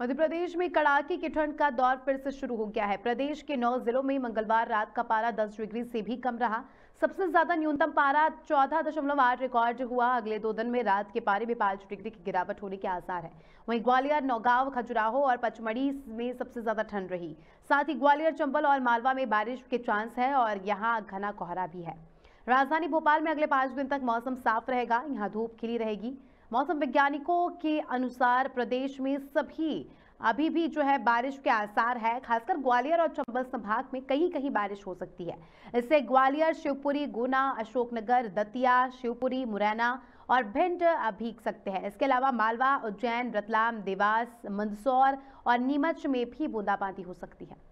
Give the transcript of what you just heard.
मध्य प्रदेश में कड़ाके की ठंड का दौर फिर से शुरू हो गया है प्रदेश के नौ जिलों में मंगलवार रात का पारा 10 डिग्री से भी कम रहा सबसे ज्यादा न्यूनतम पारा चौदह दशमलव आठ रिकॉर्ड हुआ अगले दो दिन में रात के पारे में पांच डिग्री की गिरावट होने के आसार है वहीं ग्वालियर नौगांव खजुराहो और पचमढ़ी में सबसे ज्यादा ठंड रही साथ ही ग्वालियर चंबल और मालवा में बारिश के चांस है और यहाँ घना कोहरा भी है राजधानी भोपाल में अगले पांच दिन तक मौसम साफ रहेगा यहाँ धूप खिली रहेगी मौसम वैज्ञानिकों के अनुसार प्रदेश में सभी अभी भी जो है बारिश के आसार है खासकर ग्वालियर और चंबल संभाग में कहीं कहीं बारिश हो सकती है इससे ग्वालियर शिवपुरी गुना अशोकनगर दतिया शिवपुरी मुरैना और भिंड भीग सकते हैं इसके अलावा मालवा उज्जैन रतलाम देवास मंदसौर और नीमच में भी बूंदाबांदी हो सकती है